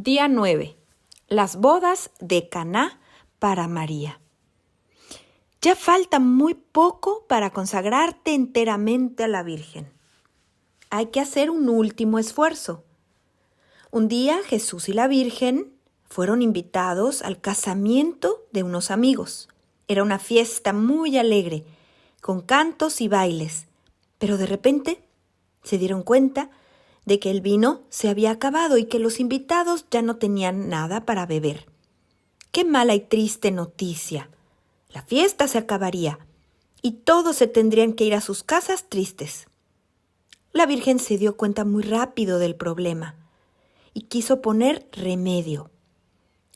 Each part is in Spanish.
Día 9. Las bodas de Caná para María. Ya falta muy poco para consagrarte enteramente a la Virgen. Hay que hacer un último esfuerzo. Un día Jesús y la Virgen fueron invitados al casamiento de unos amigos. Era una fiesta muy alegre, con cantos y bailes, pero de repente se dieron cuenta de que el vino se había acabado y que los invitados ya no tenían nada para beber. Qué mala y triste noticia. La fiesta se acabaría y todos se tendrían que ir a sus casas tristes. La Virgen se dio cuenta muy rápido del problema y quiso poner remedio.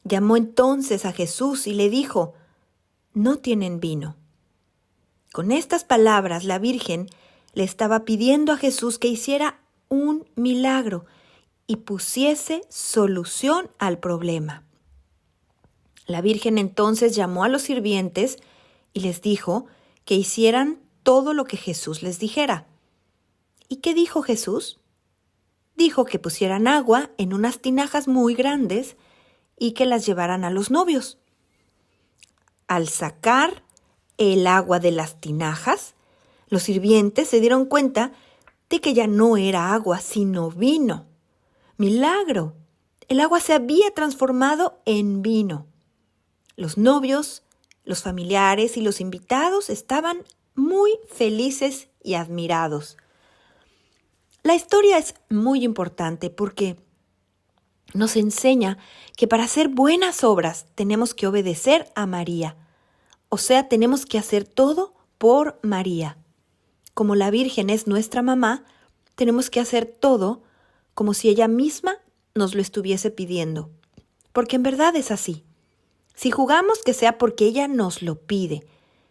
Llamó entonces a Jesús y le dijo, No tienen vino. Con estas palabras la Virgen le estaba pidiendo a Jesús que hiciera un milagro y pusiese solución al problema. La Virgen entonces llamó a los sirvientes y les dijo que hicieran todo lo que Jesús les dijera. ¿Y qué dijo Jesús? Dijo que pusieran agua en unas tinajas muy grandes y que las llevaran a los novios. Al sacar el agua de las tinajas, los sirvientes se dieron cuenta que ya no era agua, sino vino. Milagro. El agua se había transformado en vino. Los novios, los familiares y los invitados estaban muy felices y admirados. La historia es muy importante porque nos enseña que para hacer buenas obras tenemos que obedecer a María, o sea, tenemos que hacer todo por María como la Virgen es nuestra mamá, tenemos que hacer todo como si ella misma nos lo estuviese pidiendo. Porque en verdad es así. Si jugamos que sea porque ella nos lo pide.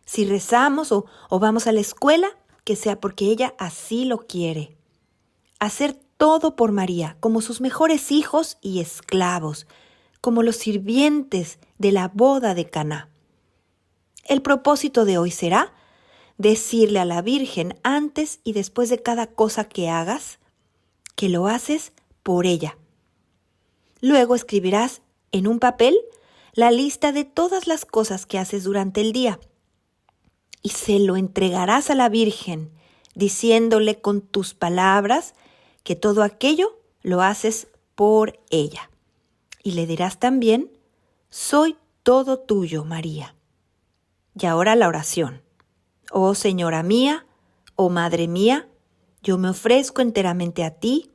Si rezamos o, vamos a la escuela, que sea porque ella así lo quiere. Hacer todo por María, como sus mejores hijos y esclavos, como los sirvientes de la boda de Caná. El propósito de hoy será decirle a la Virgen antes y después de cada cosa que hagas que lo haces por ella. Luego escribirás en un papel la lista de todas las cosas que haces durante el día y se lo entregarás a la Virgen, diciéndole con tus palabras que todo aquello lo haces por ella. Y le dirás también, soy todo tuyo, María. Y ahora la oración. Oh Señora mía, oh Madre mía, yo me ofrezco enteramente a ti,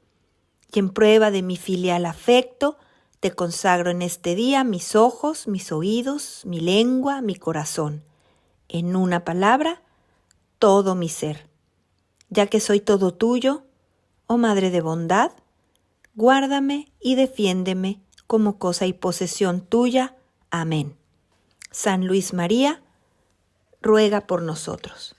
y en prueba de mi filial afecto, te consagro en este día mis ojos, mis oídos, mi lengua, mi corazón, en una palabra, todo mi ser. Ya que soy todo tuyo, oh Madre de bondad, guárdame y defiéndeme como cosa y posesión tuya. Amén. San Luis María, ruega por nosotros.